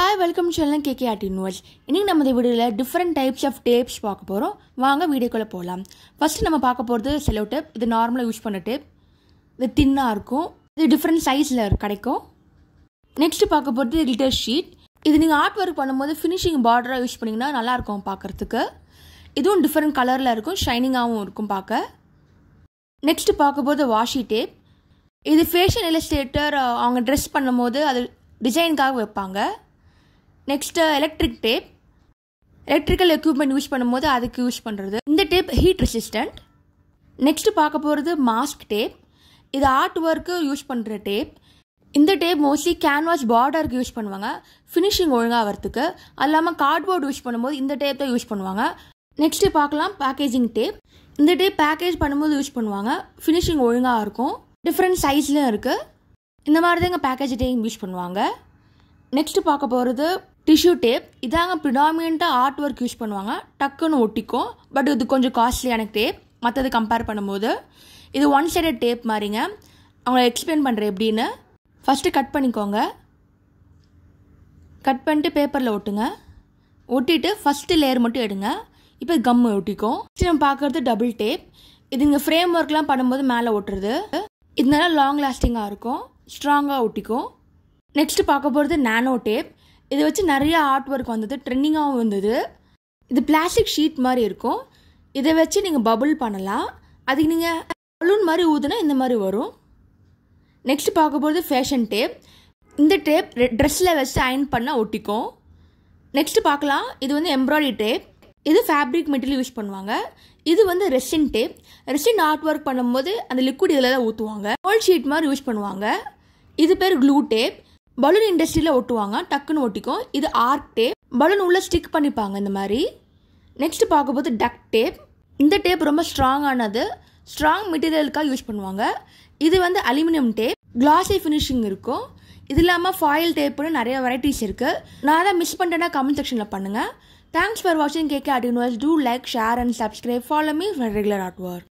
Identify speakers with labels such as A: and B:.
A: hi welcome சொல்லலாம் K art universe இன்றைக்கி நம்ம இந்த வீடியோவில் டிஃப்ரெண்ட் டைப்ஸ் ஆஃப் டேப்ஸ் பார்க்க போகிறோம் வாங்க வீடியோக்குள்ளே போகலாம் ஃபஸ்ட்டு நம்ம பார்க்க போகிறது செலவு டேப் இது நார்மலாக யூஸ் பண்ண டேப் இது தின்னாக இருக்கும் இது டிஃப்ரெண்ட் சைஸில் கிடைக்கும் நெக்ஸ்ட் பார்க்க போகிறது லிட்டர் ஷீட் இது நீங்கள் ஆர்ட் ஒர்க் பண்ணும்போது ஃபினிஷிங் பார்டராக யூஸ் பண்ணிங்கன்னா நல்லாயிருக்கும் பார்க்குறதுக்கு இதுவும் டிஃப்ரெண்ட் கலரில் இருக்கும் ஷைனிங்காகவும் இருக்கும் பார்க்க நெக்ஸ்ட்டு பார்க்க போகிறது வாஷி டேப் இது ஃபேஷன் இலஸ்டேட்டர் அவங்க ட்ரெஸ் பண்ணும்போது அது டிசைனுக்காக வைப்பாங்க next electric tape electrical equipment use பண்ணும்போது அதுக்கு யூஸ் பண்ணுறது இந்த டேப் ஹீட் ரெசிஸ்டண்ட் நெக்ஸ்ட்டு பார்க்க போகிறது மாஸ்க் டேப் இது ஆர்ட் ஒர்க்கு யூஸ் பண்ணுற டேப் இந்த டேப் மோஸ்ட்லி கேன்வாஸ் பார்டருக்கு யூஸ் பண்ணுவாங்க ஃபினிஷிங் ஒழுங்காக வரத்துக்கு அல்லாமல் கார்ட்போர்டு யூஸ் பண்ணும்போது இந்த டேப் தான் யூஸ் பண்ணுவாங்க நெக்ஸ்ட்டு பார்க்கலாம் பேக்கேஜிங் டேப் இந்த டேப் பேக்கேஜ் பண்ணும்போது யூஸ் பண்ணுவாங்க ஃபினிஷிங் ஒழுங்காக இருக்கும் டிஃப்ரெண்ட் சைஸ்லையும் இருக்குது இந்த மாதிரி தான் எங்கள் பேக்கேஜ் டேப் யூஸ் பண்ணுவாங்க நெக்ஸ்ட்டு பார்க்க போகிறது டிஷ்யூ டேப் இதாங்க ப்ரிடாமினாக ஆர்ட் ஒர்க் யூஸ் பண்ணுவாங்க டக்குன்னு ஒட்டிக்கும் பட் இது கொஞ்சம் காஸ்ட்லியான டேப் மற்றது கம்பேர் பண்ணும்போது இது ஒன் சைடட் டேப் மாதிரிங்க அவங்கள எக்ஸ்பிளைன் பண்ணுறேன் எப்படின்னு ஃபஸ்ட்டு கட் பண்ணிக்கோங்க கட் பண்ணிட்டு பேப்பரில் ஒட்டுங்க ஒட்டிட்டு ஃபஸ்ட்டு லேயர் மட்டும் எடுங்க இப்போ கம்மு ஒட்டிக்கும் நம்ம பார்க்குறது டபுள் டேப் இது இங்கே ஃப்ரேம் ஒர்க்லாம் பண்ணும்போது மேலே ஒட்டுறது இதனால லாங் லாஸ்டிங்காக இருக்கும் ஸ்ட்ராங்காக ஒட்டிக்கும் நெக்ஸ்ட்டு பார்க்க போகிறது நானோ டேப் இதை வச்சு நிறைய ஆர்ட் ஒர்க் வந்தது ட்ரெண்டிங்காகவும் வந்தது இது பிளாஸ்டிக் ஷீட் மாதிரி இருக்கும் இதை வச்சு நீங்கள் பபுள் பண்ணலாம் அதுக்கு நீங்கள் பலூன் மாதிரி ஊதுனா இந்த மாதிரி வரும் நெக்ஸ்ட் பார்க்க போகிறது ஃபேஷன் டேப் இந்த டேப் ட்ரெஸ்ஸில் வச்சு அயன் பண்ணால் ஒட்டிக்கும் நெக்ஸ்ட் பார்க்கலாம் இது வந்து எம்ப்ராய்டரி டேப் இது ஃபேப்ரிக் மெட்டீரியல் யூஸ் பண்ணுவாங்க இது வந்து resin tape resin art work பண்ணும்போது அந்த லிக்விட் இதில் தான் ஊற்றுவாங்க ஹோல் ஷீட் மாதிரி யூஸ் பண்ணுவாங்க இது பேர் க்ளூ டேப் பலூன் இண்டஸ்ட்ரியில் ஒட்டுவாங்க டக்குன்னு ஒட்டிக்கும் இது ஆர்க் டேப் பலூன் உள்ளே ஸ்டிக் பண்ணிப்பாங்க இந்த மாதிரி நெக்ஸ்ட் பார்க்கும்போது டக் டேப் இந்த டேப் ரொம்ப ஸ்ட்ராங்கானது ஸ்ட்ராங் மெட்டீரியலுக்காக யூஸ் பண்ணுவாங்க இது வந்து அலுமினியம் டேப் கிளாஸி ஃபினிஷிங் இருக்கும் இது இல்லாமல் ஃபாயில் டேப்புன்னு நிறைய வெரைட்டிஸ் இருக்குது நான் அதை மிஸ் பண்ணிட்டேன்னா கமெண்ட் செக்ஷனில் பண்ணுங்கள் தேங்க்ஸ் ஃபார் வாட்சிங் K K art universe do like share and subscribe follow me regular art work